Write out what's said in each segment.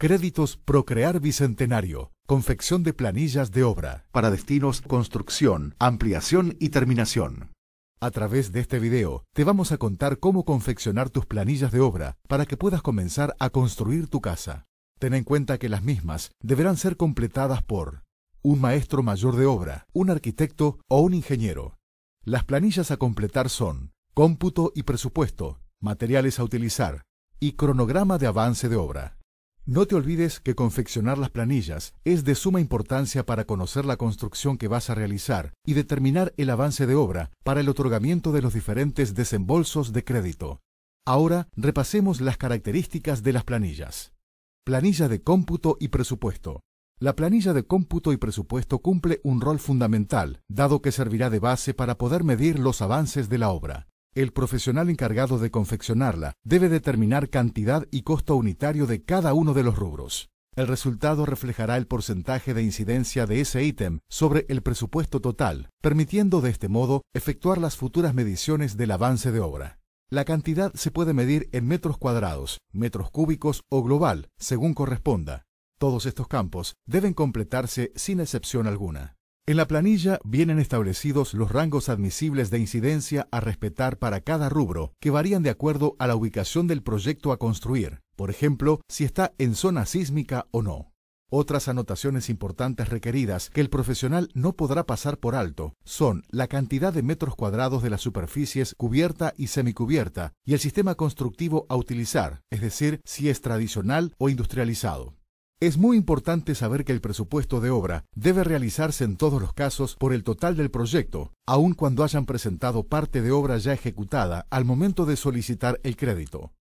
Créditos Procrear Bicentenario. Confección de planillas de obra. Para destinos, construcción, ampliación y terminación. A través de este video te vamos a contar cómo confeccionar tus planillas de obra para que puedas comenzar a construir tu casa. Ten en cuenta que las mismas deberán ser completadas por un maestro mayor de obra, un arquitecto o un ingeniero. Las planillas a completar son cómputo y presupuesto, materiales a utilizar y cronograma de avance de obra. No te olvides que confeccionar las planillas es de suma importancia para conocer la construcción que vas a realizar y determinar el avance de obra para el otorgamiento de los diferentes desembolsos de crédito. Ahora repasemos las características de las planillas. Planilla de cómputo y presupuesto. La planilla de cómputo y presupuesto cumple un rol fundamental, dado que servirá de base para poder medir los avances de la obra el profesional encargado de confeccionarla debe determinar cantidad y costo unitario de cada uno de los rubros. El resultado reflejará el porcentaje de incidencia de ese ítem sobre el presupuesto total, permitiendo de este modo efectuar las futuras mediciones del avance de obra. La cantidad se puede medir en metros cuadrados, metros cúbicos o global, según corresponda. Todos estos campos deben completarse sin excepción alguna. En la planilla vienen establecidos los rangos admisibles de incidencia a respetar para cada rubro, que varían de acuerdo a la ubicación del proyecto a construir, por ejemplo, si está en zona sísmica o no. Otras anotaciones importantes requeridas que el profesional no podrá pasar por alto son la cantidad de metros cuadrados de las superficies cubierta y semicubierta y el sistema constructivo a utilizar, es decir, si es tradicional o industrializado. Es muy importante saber que el presupuesto de obra debe realizarse en todos los casos por el total del proyecto, aun cuando hayan presentado parte de obra ya ejecutada al momento de solicitar el crédito.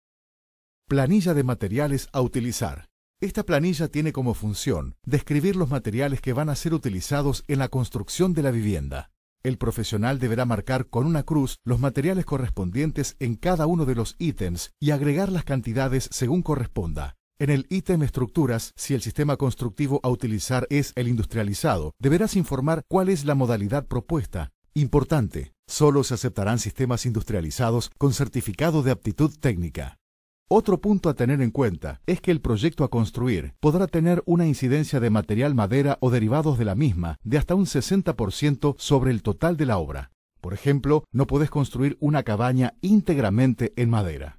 Planilla de materiales a utilizar. Esta planilla tiene como función describir los materiales que van a ser utilizados en la construcción de la vivienda. El profesional deberá marcar con una cruz los materiales correspondientes en cada uno de los ítems y agregar las cantidades según corresponda. En el ítem estructuras, si el sistema constructivo a utilizar es el industrializado, deberás informar cuál es la modalidad propuesta. Importante, solo se aceptarán sistemas industrializados con certificado de aptitud técnica. Otro punto a tener en cuenta es que el proyecto a construir podrá tener una incidencia de material madera o derivados de la misma de hasta un 60% sobre el total de la obra. Por ejemplo, no podés construir una cabaña íntegramente en madera.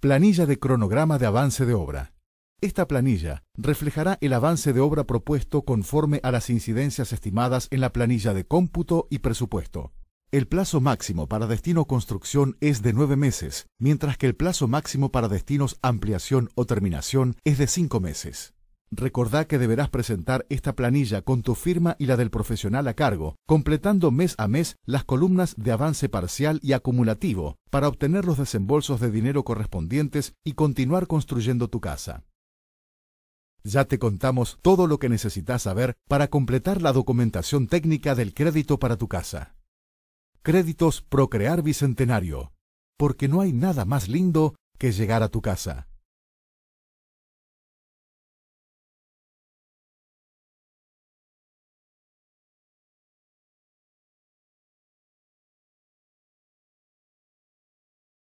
Planilla de cronograma de avance de obra. Esta planilla reflejará el avance de obra propuesto conforme a las incidencias estimadas en la planilla de cómputo y presupuesto. El plazo máximo para destino construcción es de nueve meses, mientras que el plazo máximo para destinos ampliación o terminación es de cinco meses. Recordá que deberás presentar esta planilla con tu firma y la del profesional a cargo, completando mes a mes las columnas de avance parcial y acumulativo para obtener los desembolsos de dinero correspondientes y continuar construyendo tu casa. Ya te contamos todo lo que necesitas saber para completar la documentación técnica del crédito para tu casa. Créditos Procrear Bicentenario, porque no hay nada más lindo que llegar a tu casa.